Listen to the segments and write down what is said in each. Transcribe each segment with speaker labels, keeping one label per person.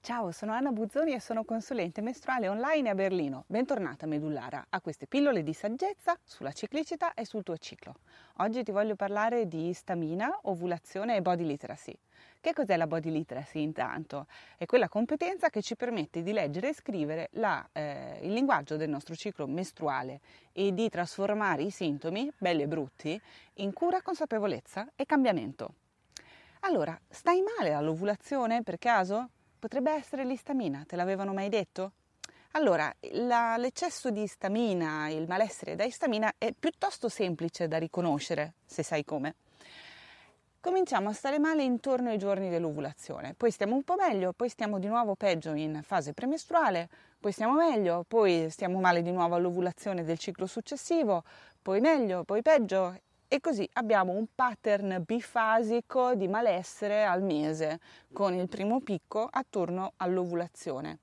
Speaker 1: Ciao, sono Anna Buzzoni e sono consulente mestruale online a Berlino. Bentornata Medullara a queste pillole di saggezza sulla ciclicità e sul tuo ciclo. Oggi ti voglio parlare di stamina, ovulazione e body literacy. Che cos'è la body literacy intanto? È quella competenza che ci permette di leggere e scrivere la, eh, il linguaggio del nostro ciclo mestruale e di trasformare i sintomi, belli e brutti, in cura, consapevolezza e cambiamento. Allora, stai male all'ovulazione per caso? Potrebbe essere l'istamina, te l'avevano mai detto? Allora, la, l'eccesso di istamina, il malessere da istamina è piuttosto semplice da riconoscere, se sai come. Cominciamo a stare male intorno ai giorni dell'ovulazione, poi stiamo un po' meglio, poi stiamo di nuovo peggio in fase premestruale, poi stiamo meglio, poi stiamo male di nuovo all'ovulazione del ciclo successivo, poi meglio, poi peggio e così abbiamo un pattern bifasico di malessere al mese, con il primo picco attorno all'ovulazione.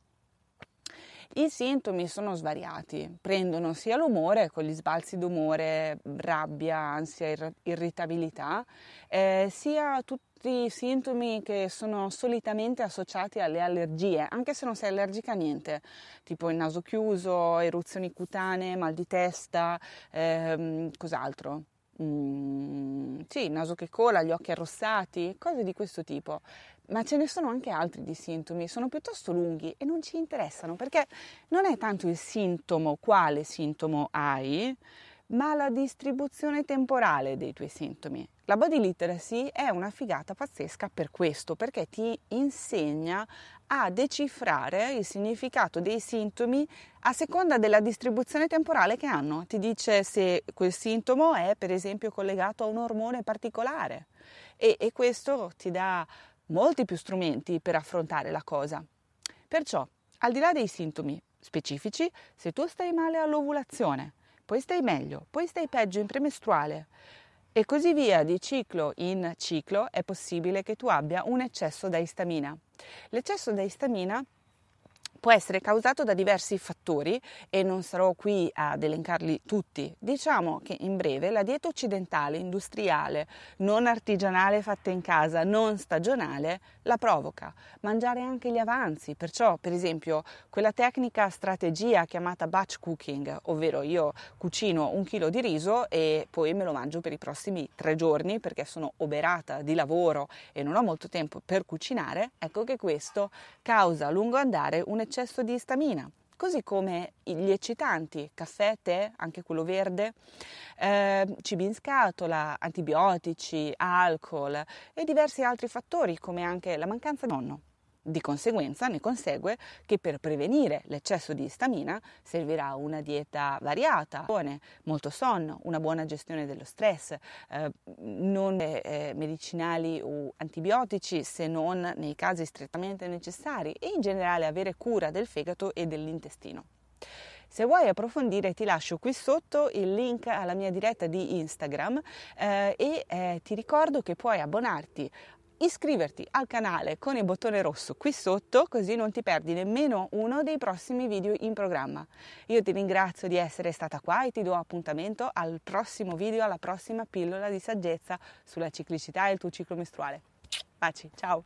Speaker 1: I sintomi sono svariati, prendono sia l'umore con gli sbalzi d'umore, rabbia, ansia, irritabilità, eh, sia tutti i sintomi che sono solitamente associati alle allergie, anche se non sei allergica a niente, tipo il naso chiuso, eruzioni cutanee, mal di testa, eh, cos'altro mm, sì, naso che cola, gli occhi arrossati, cose di questo tipo. Ma ce ne sono anche altri di sintomi, sono piuttosto lunghi e non ci interessano perché non è tanto il sintomo, quale sintomo hai, ma la distribuzione temporale dei tuoi sintomi. La body literacy è una figata pazzesca per questo, perché ti insegna a decifrare il significato dei sintomi a seconda della distribuzione temporale che hanno. Ti dice se quel sintomo è per esempio collegato a un ormone particolare e, e questo ti dà molti più strumenti per affrontare la cosa. Perciò, al di là dei sintomi specifici, se tu stai male all'ovulazione, poi stai meglio, poi stai peggio in premestruale e così via di ciclo in ciclo è possibile che tu abbia un eccesso da istamina. L'eccesso da istamina può essere causato da diversi fattori e non sarò qui ad elencarli tutti. Diciamo che in breve la dieta occidentale, industriale, non artigianale fatta in casa, non stagionale, la provoca. Mangiare anche gli avanzi, perciò per esempio quella tecnica strategia chiamata batch cooking, ovvero io cucino un chilo di riso e poi me lo mangio per i prossimi tre giorni perché sono oberata di lavoro e non ho molto tempo per cucinare, ecco che questo causa a lungo andare un eccesso eccesso di stamina, così come gli eccitanti, caffè, tè, anche quello verde, eh, cibi in scatola, antibiotici, alcol e diversi altri fattori come anche la mancanza di nonno. Di conseguenza ne consegue che per prevenire l'eccesso di istamina servirà una dieta variata, molto sonno, una buona gestione dello stress, eh, non eh, eh, medicinali o antibiotici se non nei casi strettamente necessari e in generale avere cura del fegato e dell'intestino. Se vuoi approfondire ti lascio qui sotto il link alla mia diretta di Instagram eh, e eh, ti ricordo che puoi abbonarti iscriverti al canale con il bottone rosso qui sotto così non ti perdi nemmeno uno dei prossimi video in programma. Io ti ringrazio di essere stata qua e ti do appuntamento al prossimo video, alla prossima pillola di saggezza sulla ciclicità e il tuo ciclo mestruale. Baci, ciao!